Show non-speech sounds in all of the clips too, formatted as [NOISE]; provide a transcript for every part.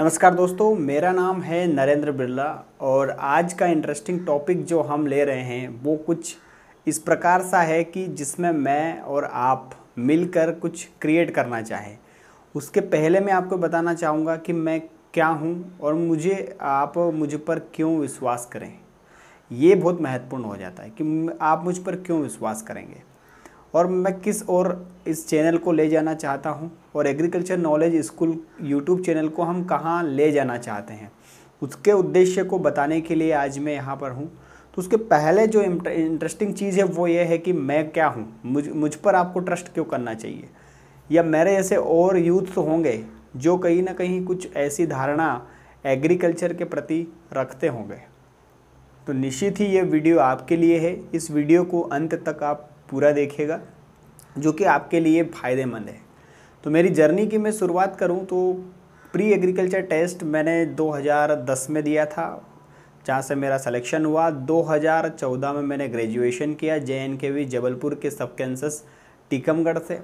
नमस्कार दोस्तों मेरा नाम है नरेंद्र बिरला और आज का इंटरेस्टिंग टॉपिक जो हम ले रहे हैं वो कुछ इस प्रकार सा है कि जिसमें मैं और आप मिलकर कुछ क्रिएट करना चाहें उसके पहले मैं आपको बताना चाहूँगा कि मैं क्या हूँ और मुझे आप मुझ पर क्यों विश्वास करें ये बहुत महत्वपूर्ण हो जाता है कि आप मुझ पर क्यों विश्वास करेंगे और मैं किस और इस चैनल को ले जाना चाहता हूँ और agriculture knowledge school YouTube channel को हम कहाँ ले जाना चाहते हैं उसके उद्देश्य को बताने के लिए आज मैं यहाँ पर हूँ तो उसके पहले जो इंटरेस्टिंग चीज़ है वो ये है कि मैं क्या हूँ मुझ मुझ पर आपको ट्रस्ट क्यों करना चाहिए या मेरे ऐसे और यूथ्स होंगे जो कहीं ना कहीं कुछ ऐसी धारणा एग्रीकल्चर के प्रति रखते होंगे तो निश्चित ही ये वीडियो आपके लिए है इस वीडियो को अंत तक आप पूरा देखेगा जो कि आपके लिए फ़ायदेमंद है तो मेरी जर्नी की मैं शुरुआत करूँ तो प्री एग्रीकल्चर टेस्ट मैंने 2010 में दिया था जहाँ से मेरा सिलेक्शन हुआ 2014 में मैंने ग्रेजुएशन किया जे के वी जबलपुर के सब कैंसस टीकमगढ़ से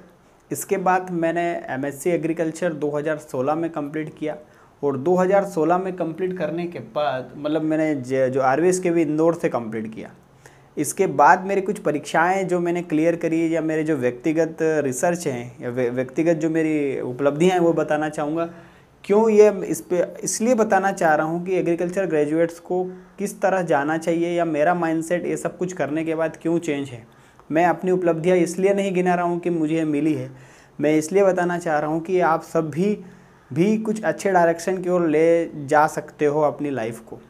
इसके बाद मैंने सी एग्रीकल्चर 2016 में कंप्लीट किया और 2016 में कंप्लीट करने के बाद मतलब मैंने जो आर के भी इंदौर से कंप्लीट किया इसके बाद मेरी कुछ परीक्षाएं जो मैंने क्लियर करी या मेरे जो व्यक्तिगत रिसर्च हैं या व्यक्तिगत जो मेरी उपलब्धियां हैं वो बताना चाहूँगा क्यों ये इस पर इसलिए बताना चाह रहा हूँ कि एग्रीकल्चर ग्रेजुएट्स को किस तरह जाना चाहिए या मेरा माइंडसेट ये सब कुछ करने के बाद क्यों चेंज है मैं अपनी उपलब्धियाँ इसलिए नहीं गिना रहा हूँ कि मुझे मिली है मैं इसलिए बताना चाह रहा हूँ कि आप सब भी भी कुछ अच्छे डायरेक्शन की ओर ले जा सकते हो अपनी लाइफ को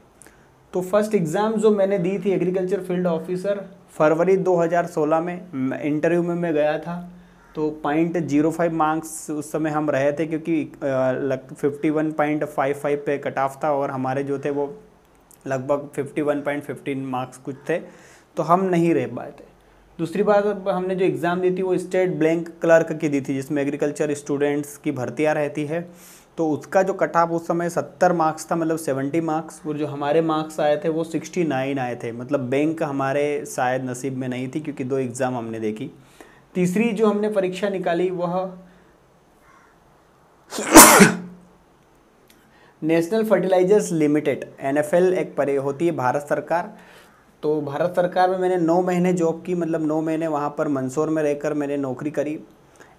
तो फर्स्ट एग्ज़ाम जो मैंने दी थी एग्रीकल्चर फील्ड ऑफिसर फरवरी 2016 में इंटरव्यू में मैं गया था तो पॉइंट जीरो फाइव मार्क्स उस समय हम रहे थे क्योंकि fifty one point five five पे कट ऑफ था और हमारे जो थे वो लगभग fifty one point fifteen marks कुछ थे तो हम नहीं रह पाए थे दूसरी बात हमने जो एग्ज़ाम दी थी वो स्टेट ब्लैंक क्लर्क की दी थी जिसमें एग्रीकल्चर स्टूडेंट्स की भर्तियाँ रहती है तो उसका जो कट ऑफ उस समय सत्तर मार्क्स था मतलब सेवेंटी मार्क्स और जो हमारे मार्क्स आए थे वो सिक्सटी नाइन आए थे मतलब बैंक हमारे शायद नसीब में नहीं थी क्योंकि दो एग्ज़ाम हमने देखी तीसरी जो हमने परीक्षा निकाली वह [COUGHS] नेशनल फर्टिलाइजर्स लिमिटेड एन एक परे होती है भारत सरकार तो भारत सरकार में मैंने नौ महीने जॉब की मतलब नौ महीने वहाँ पर मंदसौर में रहकर मैंने नौकरी करी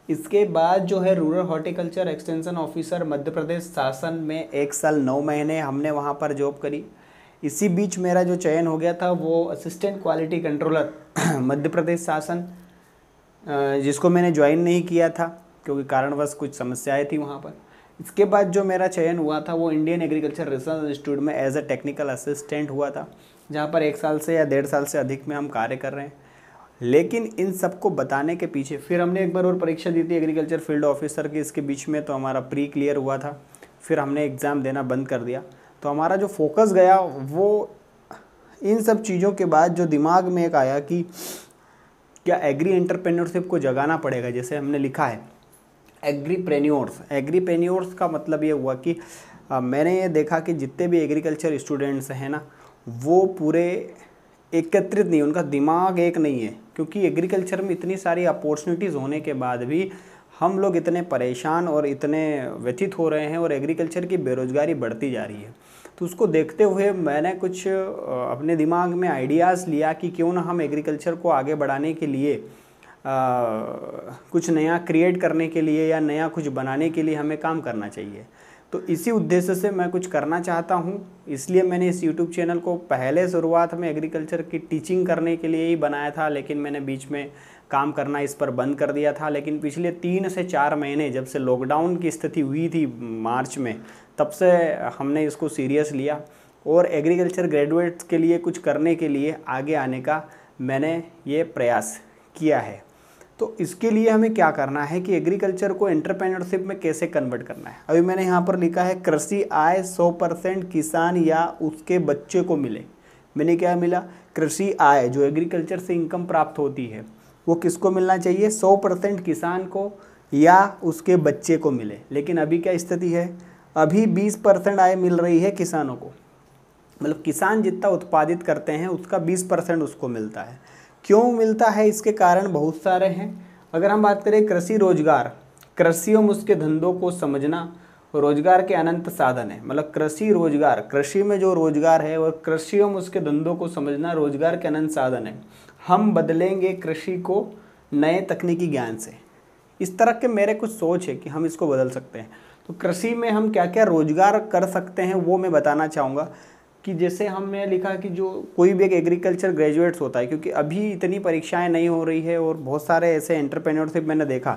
इसके बाद जो है rural horticulture extension officer Madhya Pradesh शासन में एक साल नौ महीने हमने वहाँ पर जॉब करी इसी बीच मेरा जो चयन हो गया था वो assistant quality controller [CLEARS THROAT] Madhya Pradesh शासन जिसको मैंने ज्वाइन नहीं किया था क्योंकि कारणवश कुछ समस्याएं थी वहाँ पर इसके बाद जो मेरा चयन हुआ था वो इंडियन एग्रीकल्चर रिसर्च इंस्टीट्यूट में एज अ टेक्निकल असिस्टेंट हुआ था जहाँ पर एक साल से या डेढ़ साल से अधिक में हम कार्य कर रहे हैं लेकिन इन सबको बताने के पीछे फिर हमने एक बार और परीक्षा दी थी एग्रीकल्चर फील्ड ऑफिसर की इसके बीच में तो हमारा प्री क्लियर हुआ था फिर हमने एग्ज़ाम देना बंद कर दिया तो हमारा जो फोकस गया वो इन सब चीज़ों के बाद जो दिमाग में एक आया कि क्या एग्री एंटरप्रेन्योरशिप को जगाना पड़ेगा जैसे हमने लिखा है एग्री प्रेन्योर्स एग्री प्रेन्योर्स का मतलब ये हुआ कि आ, मैंने ये देखा कि जितने भी एग्रीकल्चर स्टूडेंट्स हैं ना वो पूरे एकत्रित नहीं उनका दिमाग एक नहीं है क्योंकि एग्रीकल्चर में इतनी सारी अपॉर्चुनिटीज़ होने के बाद भी हम लोग इतने परेशान और इतने व्यथित हो रहे हैं और एग्रीकल्चर की बेरोज़गारी बढ़ती जा रही है तो उसको देखते हुए मैंने कुछ अपने दिमाग में आइडियाज़ लिया कि क्यों ना हम एग्रीकल्चर को आगे बढ़ाने के लिए आ, कुछ नया क्रिएट करने के लिए या नया कुछ बनाने के लिए हमें काम करना चाहिए तो इसी उद्देश्य से मैं कुछ करना चाहता हूँ इसलिए मैंने इस यूट्यूब चैनल को पहले शुरुआत में एग्रीकल्चर की टीचिंग करने के लिए ही बनाया था लेकिन मैंने बीच में काम करना इस पर बंद कर दिया था लेकिन पिछले तीन से चार महीने जब से लॉकडाउन की स्थिति हुई थी मार्च में तब से हमने इसको सीरियस लिया और एग्रीकल्चर ग्रेजुएट्स के लिए कुछ करने के लिए आगे आने का मैंने ये प्रयास किया है तो इसके लिए हमें क्या करना है कि एग्रीकल्चर को एंटरप्रेनरशिप में कैसे कन्वर्ट करना है अभी मैंने यहाँ पर लिखा है कृषि आय 100 परसेंट किसान या उसके बच्चे को मिले मैंने क्या मिला कृषि आय जो एग्रीकल्चर से इनकम प्राप्त होती है वो किसको मिलना चाहिए 100 परसेंट किसान को या उसके बच्चे को मिले लेकिन अभी क्या स्थिति है अभी बीस परसेंट आय मिल रही है किसानों को मतलब किसान जितना उत्पादित करते हैं उसका बीस परसेंट उसको मिलता है क्यों मिलता है इसके कारण बहुत सारे हैं अगर हम बात करें कृषि रोजगार कृषि एवं उसके धंधों को समझना रोजगार के अनंत साधन है मतलब कृषि रोजगार कृषि में जो रोजगार है और कृषि एवं उसके धंधों को समझना रोजगार के अनंत साधन है हम बदलेंगे कृषि को नए तकनीकी ज्ञान से इस तरह के मेरे कुछ सोच है कि हम इसको बदल सकते हैं तो कृषि में हम क्या क्या रोजगार कर सकते हैं वो मैं बताना चाहूँगा कि जैसे हमने लिखा कि जो कोई भी एक एग्रीकल्चर ग्रेजुएट्स होता है क्योंकि अभी इतनी परीक्षाएं नहीं हो रही है और बहुत सारे ऐसे एंटरप्रेन्योरशिप मैंने देखा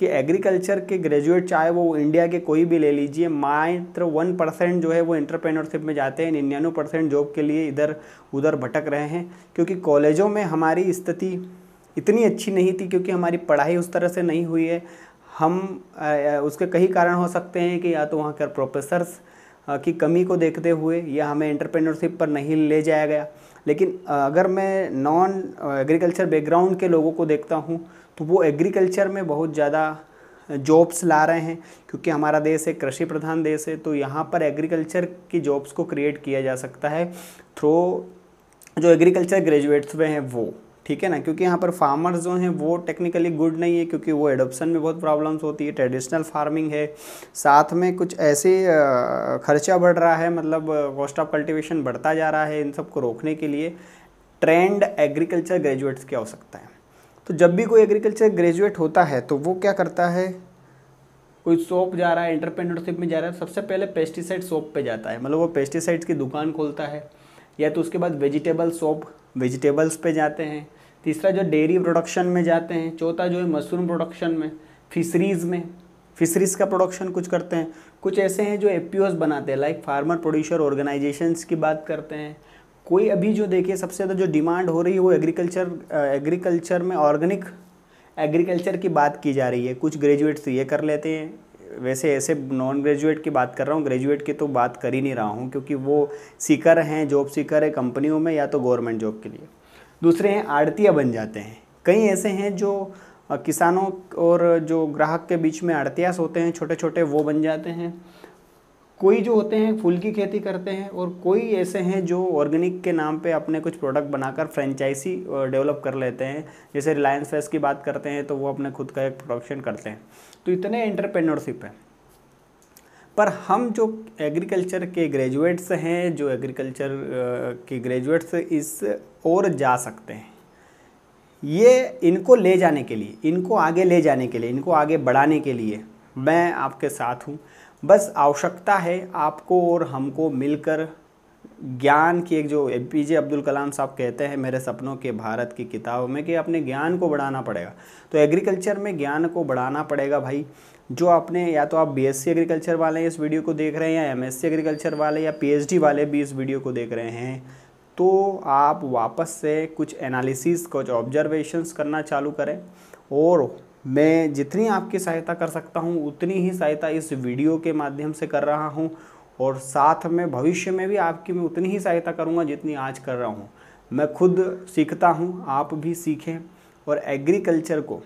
कि एग्रीकल्चर के ग्रेजुएट चाहे वो इंडिया के कोई भी ले लीजिए मात्र वन परसेंट जो है वो एंटरप्रेन्योरशिप में जाते हैं निन्यानवे परसेंट जॉब के लिए इधर उधर भटक रहे हैं क्योंकि कॉलेजों में हमारी स्थिति इतनी अच्छी नहीं थी क्योंकि हमारी पढ़ाई उस तरह से नहीं हुई है हम उसके कई कारण हो सकते हैं कि या तो वहाँ के प्रोफेसर्स हाँ, की कमी को देखते हुए या हमें एंटरप्रेन्योरशिप पर नहीं ले जाया गया लेकिन अगर मैं नॉन एग्रीकल्चर बैकग्राउंड के लोगों को देखता हूँ तो वो एग्रीकल्चर में बहुत ज़्यादा जॉब्स ला रहे हैं क्योंकि हमारा देश एक कृषि प्रधान देश है तो यहाँ पर एग्रीकल्चर की जॉब्स को क्रिएट किया जा सकता है थ्रो जो एग्रीकल्चर ग्रेजुएट्स हुए हैं वो ठीक है ना क्योंकि यहाँ पर फार्मर्स जो हैं वो टेक्निकली गुड नहीं है क्योंकि वो एडोप्शन में बहुत प्रॉब्लम्स होती है ट्रेडिशनल फार्मिंग है साथ में कुछ ऐसे खर्चा बढ़ रहा है मतलब कॉस्ट ऑफ कल्टिवेशन बढ़ता जा रहा है इन सब को रोकने के लिए ट्रेंड एग्रीकल्चर ग्रेजुएट्स की आवश्यकता है तो जब भी कोई एग्रीकल्चर ग्रेजुएट होता है तो वो क्या करता है कोई सोप जा रहा है एंटरप्रेन्योरशिप में जा रहा है सबसे पहले पेस्टिसाइड सोप पे जाता है मतलब वो पेस्टिसाइड्स की दुकान खोलता है या तो उसके बाद वेजिटेबल सोप वेजिटेबल्स पे जाते हैं तीसरा जो डेयरी प्रोडक्शन में जाते हैं चौथा जो है मशरूम प्रोडक्शन में फिशरीज़ में फिशरीज़ का प्रोडक्शन कुछ करते हैं कुछ ऐसे हैं जो एफ बनाते हैं लाइक फार्मर प्रोड्यूसर ऑर्गेनाइजेशंस की बात करते हैं कोई अभी जो देखिए सबसे ज़्यादा जो डिमांड हो रही है वो एग्रीकल्चर एग्रीकल्चर में ऑर्गेनिक एग्रीकल्चर की बात की जा रही है कुछ ग्रेजुएट्स तो ये कर लेते हैं वैसे ऐसे नॉन ग्रेजुएट की बात कर रहा हूँ ग्रेजुएट की तो बात कर ही नहीं रहा हूँ क्योंकि वो सीकर हैं जॉब सीकर है कंपनियों में या तो गवर्नमेंट जॉब के लिए दूसरे हैं आड़तिया बन जाते हैं कई ऐसे हैं जो किसानों और जो ग्राहक के बीच में आड़तियास होते हैं छोटे छोटे वो बन जाते हैं कोई जो होते हैं फूल की खेती करते हैं और कोई ऐसे हैं जो ऑर्गेनिक के नाम पे अपने कुछ प्रोडक्ट बनाकर फ्रेंचाइजी डेवलप कर लेते हैं जैसे रिलायंस फेस की बात करते हैं तो वो अपने खुद का एक प्रोडक्शन करते हैं तो इतने एंटरप्रेन्योरशिप है पर हम जो एग्रीकल्चर के ग्रेजुएट्स हैं जो एग्रीकल्चर के ग्रेजुएट्स इस और जा सकते हैं ये इनको ले जाने के लिए इनको आगे ले जाने के लिए इनको आगे बढ़ाने के लिए मैं आपके साथ हूँ बस आवश्यकता है आपको और हमको मिलकर ज्ञान की एक जो ए पी जे अब्दुल कलाम साहब कहते हैं मेरे सपनों के भारत की किताब में कि अपने ज्ञान को बढ़ाना पड़ेगा तो एग्रीकल्चर में ज्ञान को बढ़ाना पड़ेगा भाई जो आपने या तो आप बीएससी एग्रीकल्चर वाले इस वीडियो को देख रहे हैं या एमएससी एग्रीकल्चर वाले या पीएचडी वाले भी इस वीडियो को देख रहे हैं तो आप वापस से कुछ एनालिसिस कुछ ऑब्जर्वेशंस करना चालू करें और मैं जितनी आपकी सहायता कर सकता हूँ उतनी ही सहायता इस वीडियो के माध्यम से कर रहा हूँ और साथ में भविष्य में भी आपकी मैं उतनी ही सहायता करूँगा जितनी आज कर रहा हूँ मैं खुद सीखता हूँ आप भी सीखें और एग्रीकल्चर को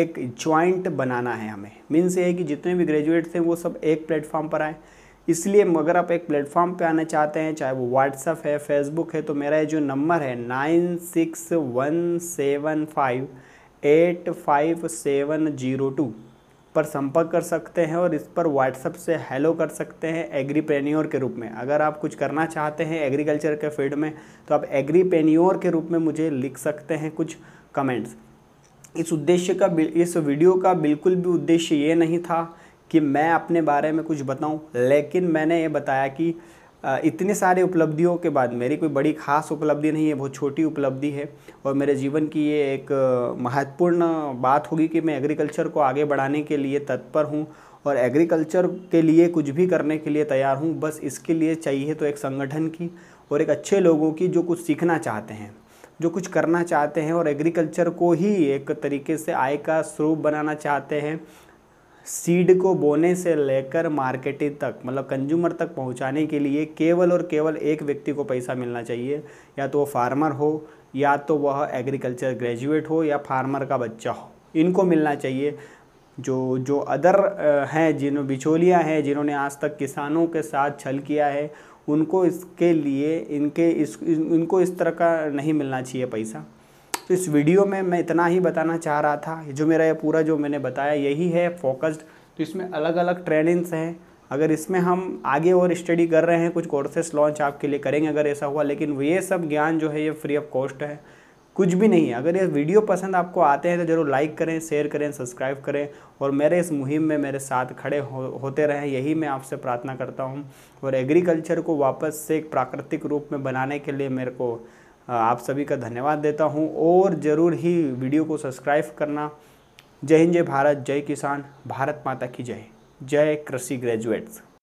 एक जॉइंट बनाना है हमें मीन्स ये है कि जितने भी ग्रेजुएट्स हैं वो सब एक प्लेटफॉर्म पर आए इसलिए अगर आप एक प्लेटफॉर्म पे आना चाहते हैं चाहे वो व्हाट्सअप है फेसबुक है तो मेरा ये जो नंबर है nine six one seven five eight five seven zero two पर संपर्क कर सकते हैं और इस पर व्हाट्सअप से हेलो कर सकते हैं एग्रीपेन्योर के रूप में अगर आप कुछ करना चाहते हैं एग्रीकल्चर के फील्ड में तो आप एग्रीपेन्योर के रूप में मुझे लिख सकते हैं कुछ कमेंट्स इस उद्देश्य का इस वीडियो का बिल्कुल भी उद्देश्य ये नहीं था कि मैं अपने बारे में कुछ बताऊं लेकिन मैंने ये बताया कि इतने सारे उपलब्धियों के बाद मेरी कोई बड़ी खास उपलब्धि नहीं है बहुत छोटी उपलब्धि है और मेरे जीवन की ये एक महत्वपूर्ण बात होगी कि मैं एग्रीकल्चर को आगे बढ़ाने के लिए तत्पर हूँ और एग्रीकल्चर के लिए कुछ भी करने के लिए तैयार हूँ बस इसके लिए चाहिए तो एक संगठन की और एक अच्छे लोगों की जो कुछ सीखना चाहते हैं जो कुछ करना चाहते हैं और एग्रीकल्चर को ही एक तरीके से आय का स्वरूप बनाना चाहते हैं सीड को बोने से लेकर मार्केटिंग तक मतलब कंज्यूमर तक पहुंचाने के लिए केवल और केवल एक व्यक्ति को पैसा मिलना चाहिए या तो वो फार्मर हो या तो वह एग्रीकल्चर ग्रेजुएट हो या फार्मर का बच्चा हो इनको मिलना चाहिए जो जो अदर हैं जिन बिचौलियाँ हैं जिन्होंने आज तक किसानों के साथ छल किया है उनको इसके लिए इनके इस इनको इस तरह का नहीं मिलना चाहिए पैसा तो इस वीडियो में मैं इतना ही बताना चाह रहा था जो मेरा ये पूरा जो मैंने बताया यही है फोकस्ड तो इसमें अलग अलग ट्रेनिंग्स हैं अगर इसमें हम आगे और स्टडी कर रहे हैं कुछ कोर्सेस लॉन्च आपके लिए करेंगे अगर ऐसा हुआ लेकिन ये सब ज्ञान जो है ये फ्री ऑफ कॉस्ट है कुछ भी नहीं है अगर ये वीडियो पसंद आपको आते हैं तो ज़रूर लाइक करें शेयर करें सब्सक्राइब करें और मेरे इस मुहिम में मेरे साथ खड़े हो, होते रहें यही मैं आपसे प्रार्थना करता हूँ और एग्रीकल्चर को वापस से एक प्राकृतिक रूप में बनाने के लिए मेरे को आप सभी का धन्यवाद देता हूँ और ज़रूर ही वीडियो को सब्सक्राइब करना जय हिंद जय भारत जय किसान भारत माता की जय जय कृषि ग्रेजुएट्स